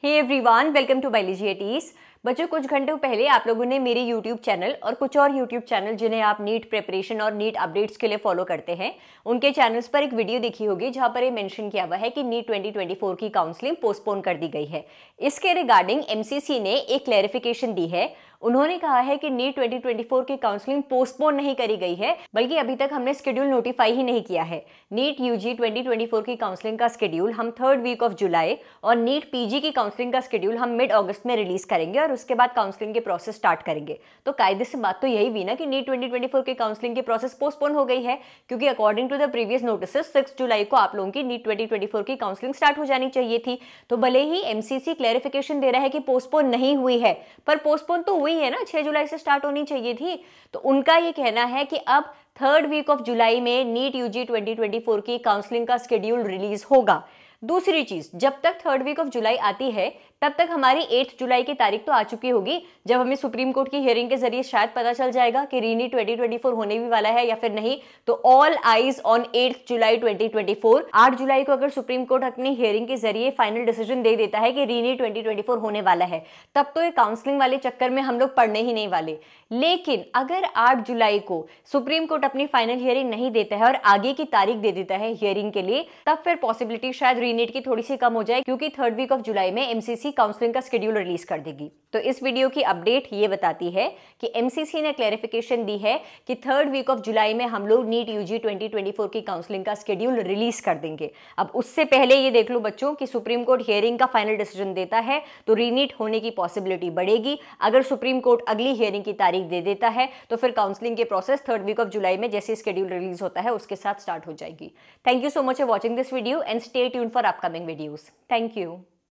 Hey everyone, welcome to Biology at Ease. बच्चों कुछ घंटों पहले आप लोगों ने मेरे YouTube चैनल और कुछ और YouTube चैनल जिन्हें आप नीट प्रिपरेशन और नीट अपडेट्स के लिए फॉलो करते हैं उनके चैनल्स पर एक वीडियो देखी होगी जहां पर ये मेंशन किया हुआ है कि नीट 2024 की काउंसलिंग पोस्टपोन कर दी गई है इसके रिगार्डिंग एम ने एक क्लैरिफिकेशन दी है उन्होंने कहा है कि नीट 2024 की काउंसलिंग पोस्टपोन नहीं करी गई है बल्कि अभी तक हमने स्केड्यूल नोटिफाई ही नहीं किया है नीट यूजी 2024 की काउंसलिंग का स्केड्यूल हम थर्ड वीक ऑफ जुलाई और नीट पीजी की काउंसलिंग का स्केड्यूल हम मिड अगस्त में रिलीज करेंगे और और उसके बाद काउंसलिंग के प्रोसेस स्टार्ट करेंगे तो कायदे से बात तो यही हुई ना कि नीट 2024 के काउंसलिंग की प्रोसेस पोस्टपोन हो गई है क्योंकि according to the previous notice six जुलाई को आप लोगों की नीट ट्वेंटी की काउंसलिंग स्टार्ट हो जानी चाहिए थी तो भले ही एमसीसी क्लैरिफिकेशन दे रहा है कि पोस्टपोन नहीं हुई है पर पोस्टपोन तो हुई है ना छह जुलाई से स्टार्ट होनी चाहिए थी तो उनका ये कहना है कि अब थर्ड वीक ऑफ जुलाई में नीट यूजी 2024 की काउंसलिंग का स्केड्यूल रिलीज होगा दूसरी चीज जब तक थर्ड वीक ऑफ जुलाई आती है तब तक हमारी एट्थ जुलाई की तारीख तो आ चुकी होगी जब हमें सुप्रीम कोर्ट की हियरिंग के जरिए शायद पता चल जाएगा कि रीनी 2024 होने भी वाला है या फिर नहीं तो ऑल आईज ऑन एट्थ जुलाई 2024 आठ जुलाई को अगर सुप्रीम कोर्ट अपनी हियरिंग के जरिए फाइनल डिसीजन दे देता है कि रीनी 2024 होने वाला है तब तो ये काउंसलिंग वाले चक्कर में हम लोग पढ़ने ही नहीं वाले लेकिन अगर आठ जुलाई को सुप्रीम कोर्ट अपनी फाइनल हियरिंग नहीं देता है और आगे की तारीख दे देता है हियरिंग के लिए तब फिर पॉसिबिलिटी शायद रीनीट की थोड़ी सी कम हो जाए क्योंकि थर्ड वीक ऑफ जुलाई में एमसीसी एमसीसी काउंसलिंग का शेड्यूल रिलीज कर देगी तो इस वीडियो की अपडेट ये बताती है कि एमसीसी ने क्लेरिफिकेशन दी है कि थर्ड वीक ऑफ जुलाई में हम लोग नीट यूजी 2024 की काउंसलिंग का शेड्यूल रिलीज कर देंगे अब उससे पहले ये देख लो बच्चों कि सुप्रीम कोर्ट हियरिंग का फाइनल डिसीजन देता है तो रीनीट होने की पॉसिबिलिटी बढ़ेगी अगर सुप्रीम कोर्ट अगली हियरिंग की तारीख दे देता है तो फिर काउंसलिंग के प्रोसेस थर्ड वीक ऑफ जुलाई में जैसे स्केड्यूल रिलीज होता है उसके साथ स्टार्ट हो जाएगी thank you so much for watching this video and stay tune for upcoming videos thank you